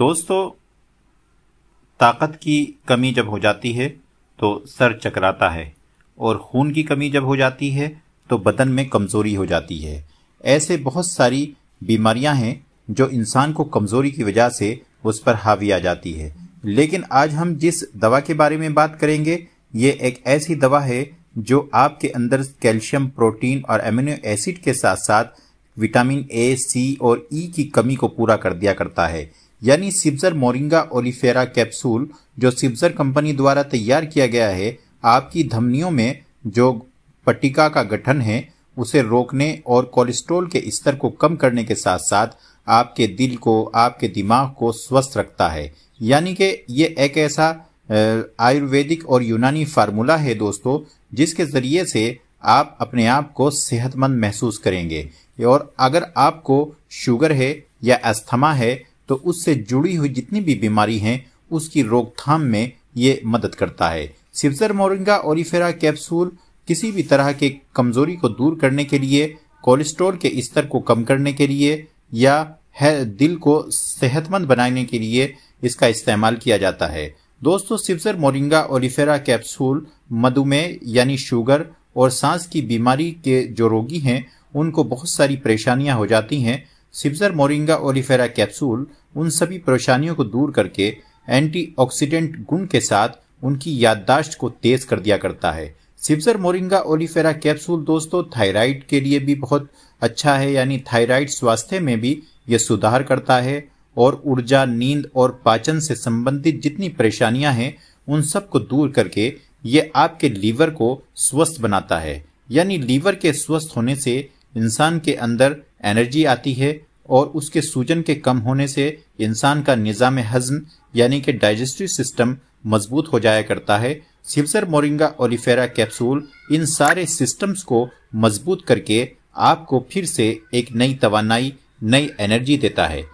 दोस्तों ताकत की कमी जब हो जाती है तो सर चकराता है और खून की कमी जब हो जाती है तो बदन में कमज़ोरी हो जाती है ऐसे बहुत सारी बीमारियां हैं जो इंसान को कमज़ोरी की वजह से उस पर हावी आ जाती है लेकिन आज हम जिस दवा के बारे में बात करेंगे ये एक ऐसी दवा है जो आपके अंदर कैल्शियम प्रोटीन और एमिनो एसिड के साथ साथ विटामिन ए सी और ई e की कमी को पूरा कर दिया करता है यानी सिब्जर मोरिंगा ओलिफेरा कैप्सूल जो सिब्जर कंपनी द्वारा तैयार किया गया है आपकी धमनियों में जो पट्टिका का गठन है उसे रोकने और कोलेस्ट्रोल के स्तर को कम करने के साथ साथ आपके दिल को आपके दिमाग को स्वस्थ रखता है यानी कि ये एक ऐसा आयुर्वेदिक और यूनानी फार्मूला है दोस्तों जिसके ज़रिए से आप अपने आप को सेहतमंद महसूस करेंगे और अगर आपको शुगर है या अस्थमा है तो उससे जुड़ी हुई जितनी भी बीमारी हैं उसकी रोकथाम में ये मदद करता है सिप्सर मोरिंगा ओरिफेरा कैप्सूल किसी भी तरह के कमज़ोरी को दूर करने के लिए कोलेस्ट्रॉल के स्तर को कम करने के लिए या है दिल को सेहतमंद बनाने के लिए इसका इस्तेमाल किया जाता है दोस्तों सिप्सर मोरिंगा ओलिफेरा कैप्सूल मधुमेह यानी शुगर और सांस की बीमारी के जो रोगी हैं उनको बहुत सारी परेशानियां हो जाती हैं सिप्सर मोरिंगा ओलिफेरा कैप्सूल उन सभी परेशानियों को दूर करके एंटीऑक्सीडेंट गुण के साथ उनकी याददाश्त को तेज कर दिया करता है सिप्सर मोरिंगा ओलिफेरा कैप्सूल दोस्तों थायराइड के लिए भी बहुत अच्छा है यानी थायराइड स्वास्थ्य में भी यह सुधार करता है और ऊर्जा नींद और पाचन से संबंधित जितनी परेशानियां हैं उन सब को दूर करके ये आपके लीवर को स्वस्थ बनाता है यानी लीवर के स्वस्थ होने से इंसान के अंदर एनर्जी आती है और उसके सूजन के कम होने से इंसान का निज़ाम हज़म यानी कि डाइजेस्टिव सिस्टम मजबूत हो जाया करता है सिवसर मोरिंगा ओलिफेरा कैप्सूल इन सारे सिस्टम्स को मजबूत करके आपको फिर से एक नई तो नई एनर्जी देता है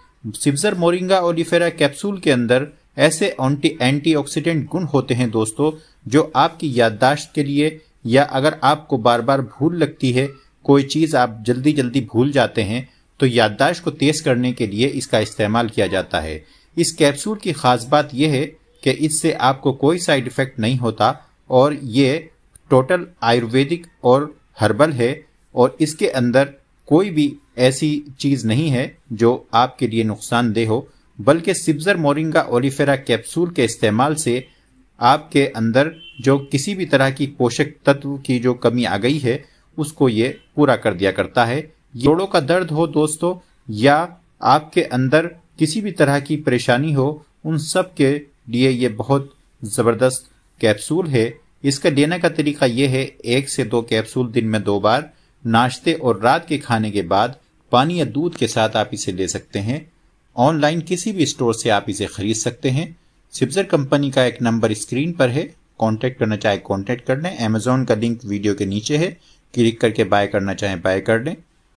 सिवसर मोरिंगा ओलिफेरा कैप्सूल के अंदर ऐसे एंटी एंटीऑक्सीडेंट गुण होते हैं दोस्तों जो आपकी याददाश्त के लिए या अगर आपको बार बार भूल लगती है कोई चीज़ आप जल्दी जल्दी भूल जाते हैं तो याददाश्त को तेज करने के लिए इसका इस्तेमाल किया जाता है इस कैप्सूल की खास बात यह है कि इससे आपको कोई साइड इफ़ेक्ट नहीं होता और ये टोटल आयुर्वेदिक और हर्बल है और इसके अंदर कोई भी ऐसी चीज़ नहीं है जो आपके लिए नुकसानदेह हो बल्कि सिब्जर मोरिंगा ओलिफेरा कैप्सूल के इस्तेमाल से आपके अंदर जो किसी भी तरह की पोषक तत्व की जो कमी आ गई है उसको ये पूरा कर दिया करता है जोड़ों का दर्द हो दोस्तों या आपके अंदर किसी भी तरह की परेशानी हो उन सब के लिए ये बहुत ज़बरदस्त कैप्सूल है इसका लेने का तरीका यह है एक से दो कैप्सूल दिन में दो बार नाश्ते और रात के खाने के बाद पानी या दूध के साथ आप इसे ले सकते हैं ऑनलाइन किसी भी स्टोर से आप इसे खरीद सकते हैं सिप्जर कंपनी का एक नंबर स्क्रीन पर है कांटेक्ट करना चाहे कांटेक्ट कर लें अमेजोन का लिंक वीडियो के नीचे है क्लिक करके बाय करना चाहे बाय कर लें